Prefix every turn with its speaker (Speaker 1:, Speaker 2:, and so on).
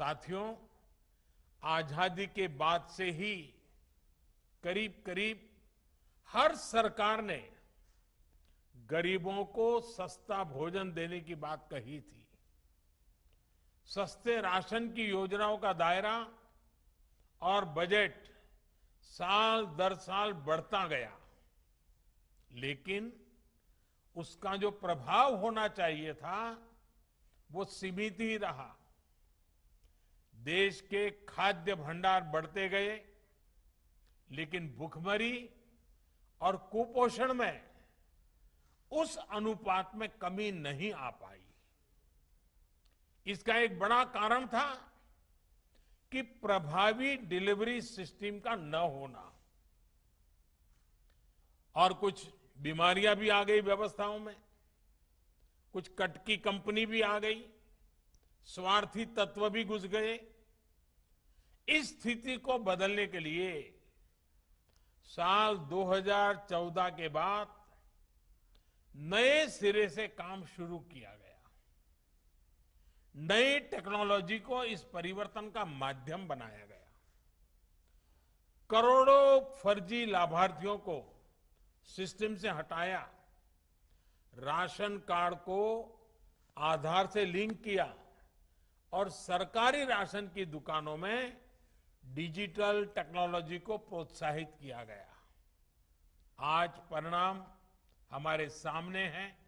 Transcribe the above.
Speaker 1: साथियों आजादी के बाद से ही करीब करीब हर सरकार ने गरीबों को सस्ता भोजन देने की बात कही थी सस्ते राशन की योजनाओं का दायरा और बजट साल दर साल बढ़ता गया लेकिन उसका जो प्रभाव होना चाहिए था वो सीमित ही रहा देश के खाद्य भंडार बढ़ते गए लेकिन भूखमरी और कुपोषण में उस अनुपात में कमी नहीं आ पाई इसका एक बड़ा कारण था कि प्रभावी डिलीवरी सिस्टम का न होना और कुछ बीमारियां भी आ गई व्यवस्थाओं में कुछ कटकी कंपनी भी आ गई स्वार्थी तत्व भी घुस गए इस स्थिति को बदलने के लिए साल 2014 के बाद नए सिरे से काम शुरू किया गया नई टेक्नोलॉजी को इस परिवर्तन का माध्यम बनाया गया करोड़ों फर्जी लाभार्थियों को सिस्टम से हटाया राशन कार्ड को आधार से लिंक किया और सरकारी राशन की दुकानों में डिजिटल टेक्नोलॉजी को प्रोत्साहित किया गया आज परिणाम हमारे सामने हैं